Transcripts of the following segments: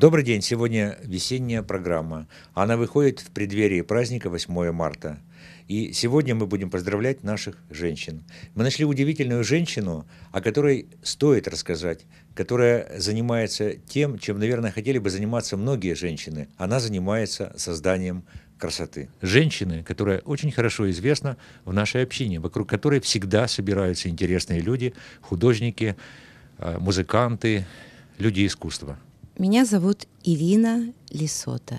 Добрый день. Сегодня весенняя программа. Она выходит в преддверии праздника 8 марта. И сегодня мы будем поздравлять наших женщин. Мы нашли удивительную женщину, о которой стоит рассказать, которая занимается тем, чем, наверное, хотели бы заниматься многие женщины. Она занимается созданием красоты. Женщины, которая очень хорошо известна в нашей общине, вокруг которой всегда собираются интересные люди, художники, э, музыканты, люди искусства. Меня зовут Ирина Лисота.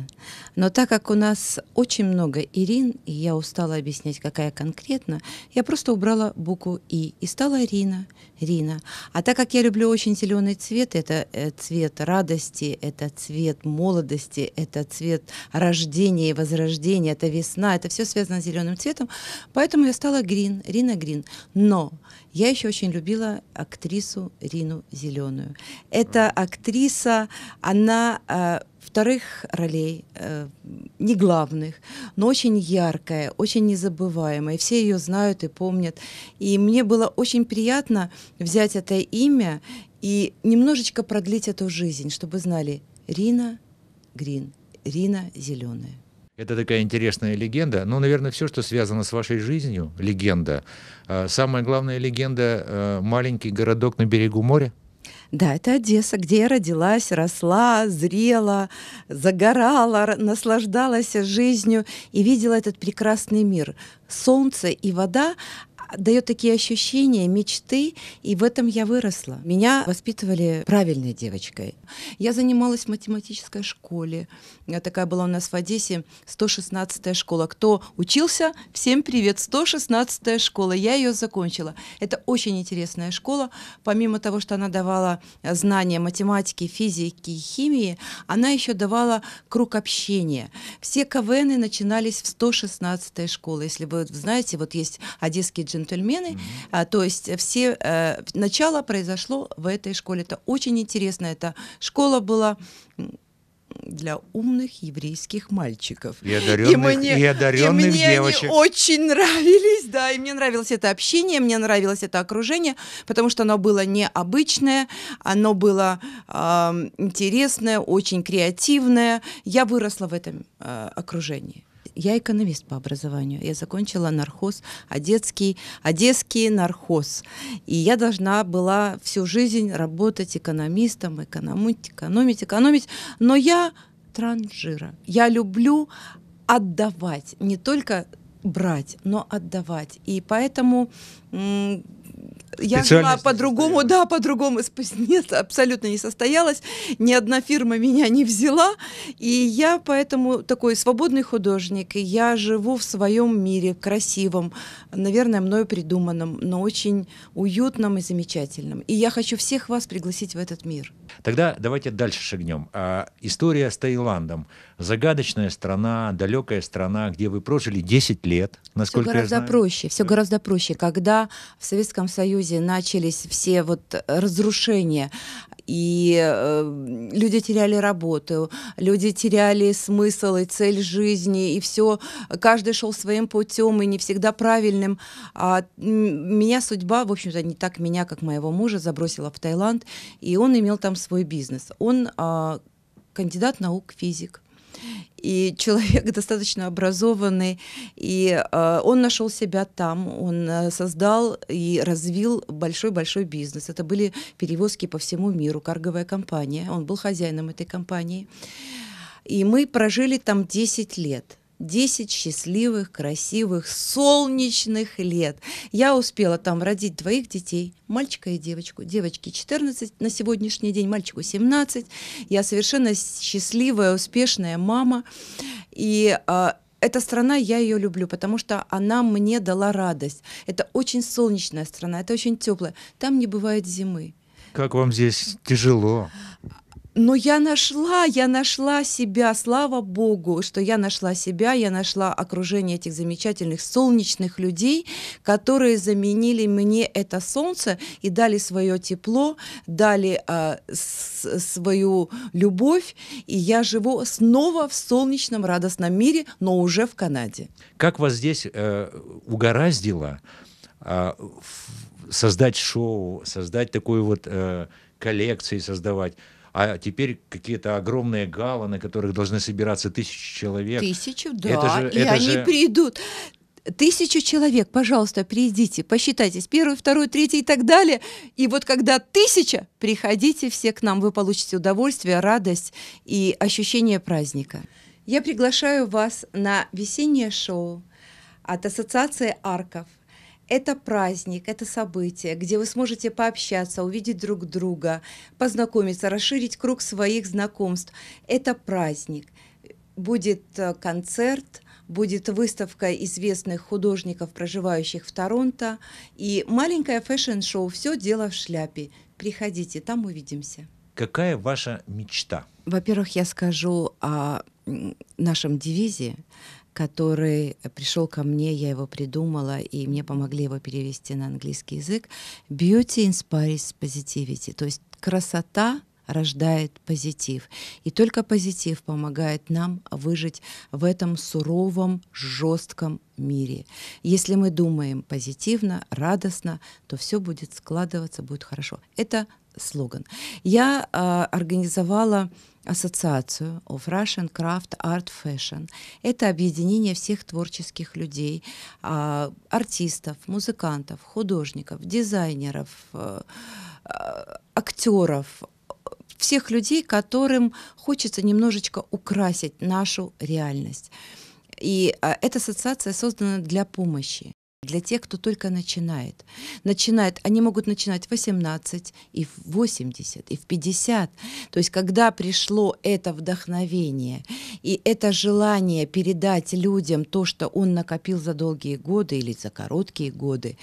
Но так как у нас очень много Ирин, и я устала объяснять, какая конкретно, я просто убрала букву И и стала Рина. Рина. А так как я люблю очень зеленый цвет, это э, цвет радости, это цвет молодости, это цвет рождения и возрождения, это весна, это все связано с зеленым цветом, поэтому я стала Грин, Рина Грин. Но я еще очень любила актрису Рину Зеленую. Эта актриса, она Э, вторых ролей, э, не главных, но очень яркая, очень незабываемая. Все ее знают и помнят. И мне было очень приятно взять это имя и немножечко продлить эту жизнь, чтобы знали Рина Грин, Рина Зеленая. Это такая интересная легенда. но, ну, наверное, все, что связано с вашей жизнью, легенда. А самая главная легенда э, – маленький городок на берегу моря. Да, это Одесса, где я родилась, росла, зрела, загорала, наслаждалась жизнью и видела этот прекрасный мир. Солнце и вода, дает такие ощущения, мечты, и в этом я выросла. Меня воспитывали правильной девочкой. Я занималась в математической школе. Такая была у нас в Одессе 116-я школа. Кто учился, всем привет, 116-я школа. Я ее закончила. Это очень интересная школа. Помимо того, что она давала знания математики, физики и химии, она еще давала круг общения. Все КВНы начинались в 116-й школе. Если вы знаете, вот есть одесский джин джентльмены. Mm-hmm. А, то есть все э, начало произошло в этой школе. Это очень интересно. Эта школа была для умных еврейских мальчиков. И одаренных, и мне, и одаренных и мне девочек. они очень нравились, да, и мне нравилось это общение, мне нравилось это окружение, потому что оно было необычное, оно было э, интересное, очень креативное. Я выросла в этом э, окружении. Я экономист по образованию. Я закончила нархоз, одесский, одесский нархоз. И я должна была всю жизнь работать экономистом, экономить, экономить, экономить. Но я транжира. Я люблю отдавать, не только брать, но отдавать. И поэтому я жила по-другому, да, по-другому. Нет, абсолютно не состоялась. Ни одна фирма меня не взяла. И я поэтому такой свободный художник. И я живу в своем мире, красивом, наверное, мною придуманном, но очень уютном и замечательном. И я хочу всех вас пригласить в этот мир. Тогда давайте дальше шагнем. А, история с Таиландом. Загадочная страна, далекая страна, где вы прожили 10 лет, насколько все гораздо я знаю. проще, все гораздо проще. Когда в Советском Союзе связи, начались все вот разрушения, и э, люди теряли работу, люди теряли смысл и цель жизни, и все, каждый шел своим путем и не всегда правильным. А меня судьба, в общем-то, не так меня, как моего мужа, забросила в Таиланд, и он имел там свой бизнес. Он э, кандидат наук, физик и человек достаточно образованный, и э, он нашел себя там, он э, создал и развил большой-большой бизнес. Это были перевозки по всему миру, карговая компания, он был хозяином этой компании. И мы прожили там 10 лет – 10 счастливых, красивых, солнечных лет. Я успела там родить двоих детей, мальчика и девочку. Девочке 14 на сегодняшний день, мальчику 17. Я совершенно счастливая, успешная мама. И э, эта страна, я ее люблю, потому что она мне дала радость. Это очень солнечная страна, это очень теплая. Там не бывает зимы. Как вам здесь тяжело? Но я нашла, я нашла себя, слава богу, что я нашла себя, я нашла окружение этих замечательных солнечных людей, которые заменили мне это солнце и дали свое тепло, дали а, с, свою любовь, и я живу снова в солнечном радостном мире, но уже в Канаде. Как вас здесь э, угораздило э, создать шоу, создать такую вот э, коллекцию, создавать? а теперь какие-то огромные гавы, на которых должны собираться тысячи человек. Тысячу, да, это же, и это они же... придут. Тысячу человек, пожалуйста, приедите, посчитайтесь, первый, второй, третий и так далее. И вот когда тысяча, приходите все к нам, вы получите удовольствие, радость и ощущение праздника. Я приглашаю вас на весеннее шоу от Ассоциации Арков – это праздник, это событие, где вы сможете пообщаться, увидеть друг друга, познакомиться, расширить круг своих знакомств. Это праздник. Будет э, концерт, будет выставка известных художников, проживающих в Торонто, и маленькое фэшн-шоу «Все дело в шляпе». Приходите, там увидимся. Какая ваша мечта? Во-первых, я скажу о нашем девизе который пришел ко мне, я его придумала, и мне помогли его перевести на английский язык. Beauty inspires positivity, то есть красота рождает позитив. И только позитив помогает нам выжить в этом суровом, жестком мире. Если мы думаем позитивно, радостно, то все будет складываться, будет хорошо. Это слоган. Я э, организовала ассоциацию of Russian Craft Art Fashion. Это объединение всех творческих людей, э, артистов, музыкантов, художников, дизайнеров, э, а, актеров, всех людей, которым хочется немножечко украсить нашу реальность. И а, эта ассоциация создана для помощи для тех, кто только начинает. Начинает, они могут начинать в 18, и в 80, и в 50. То есть, когда пришло это вдохновение и это желание передать людям то, что он накопил за долгие годы или за короткие годы,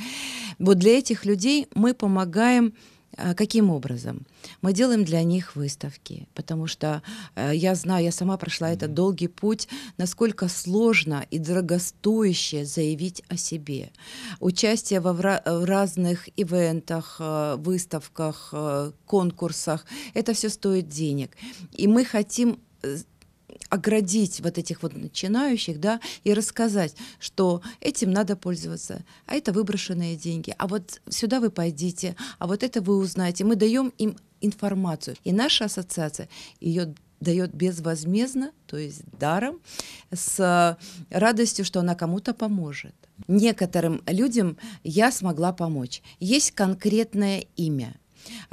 вот для этих людей мы помогаем а каким образом? Мы делаем для них выставки, потому что э, я знаю, я сама прошла этот долгий путь, насколько сложно и дорогостоящее заявить о себе. Участие во в э, разных ивентах, э, выставках, э, конкурсах, это все стоит денег. И мы хотим э, оградить вот этих вот начинающих, да, и рассказать, что этим надо пользоваться, а это выброшенные деньги, а вот сюда вы пойдите, а вот это вы узнаете. Мы даем им информацию. И наша ассоциация ее дает безвозмездно, то есть даром, с э, радостью, что она кому-то поможет. Некоторым людям я смогла помочь. Есть конкретное имя –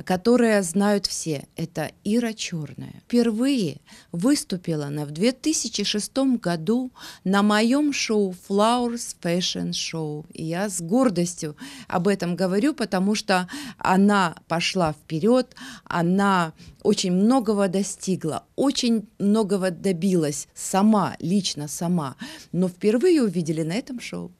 которое знают все. Это Ира Черная. Впервые выступила она в 2006 году на моем шоу Flowers Fashion Show. И я с гордостью об этом говорю, потому что она пошла вперед, она очень многого достигла, очень многого добилась сама, лично сама, но впервые увидели на этом шоу.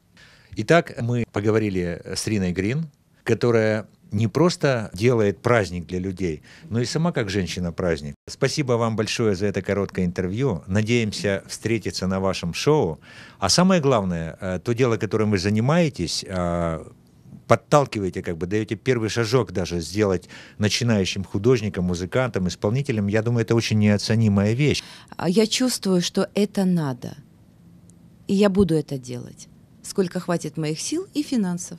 Итак, мы поговорили с Риной Грин, которая не просто делает праздник для людей, но и сама как женщина праздник. Спасибо вам большое за это короткое интервью. Надеемся встретиться на вашем шоу. А самое главное, э, то дело, которым вы занимаетесь, э, подталкиваете, как бы даете первый шажок даже сделать начинающим художникам, музыкантам, исполнителям. Я думаю, это очень неоценимая вещь. А я чувствую, что это надо. И я буду это делать, сколько хватит моих сил и финансов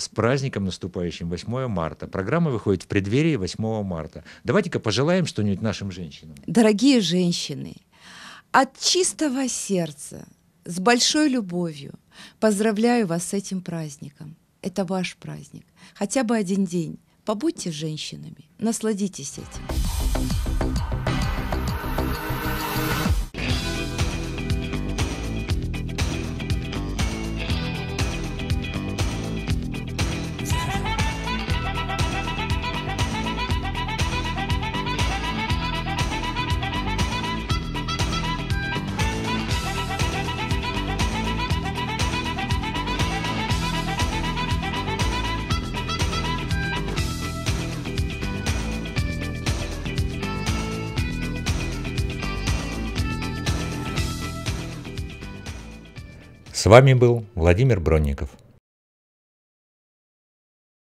с праздником наступающим 8 марта. Программа выходит в преддверии 8 марта. Давайте-ка пожелаем что-нибудь нашим женщинам. Дорогие женщины, от чистого сердца, с большой любовью поздравляю вас с этим праздником. Это ваш праздник. Хотя бы один день. Побудьте женщинами, насладитесь этим. С вами был Владимир Бронников.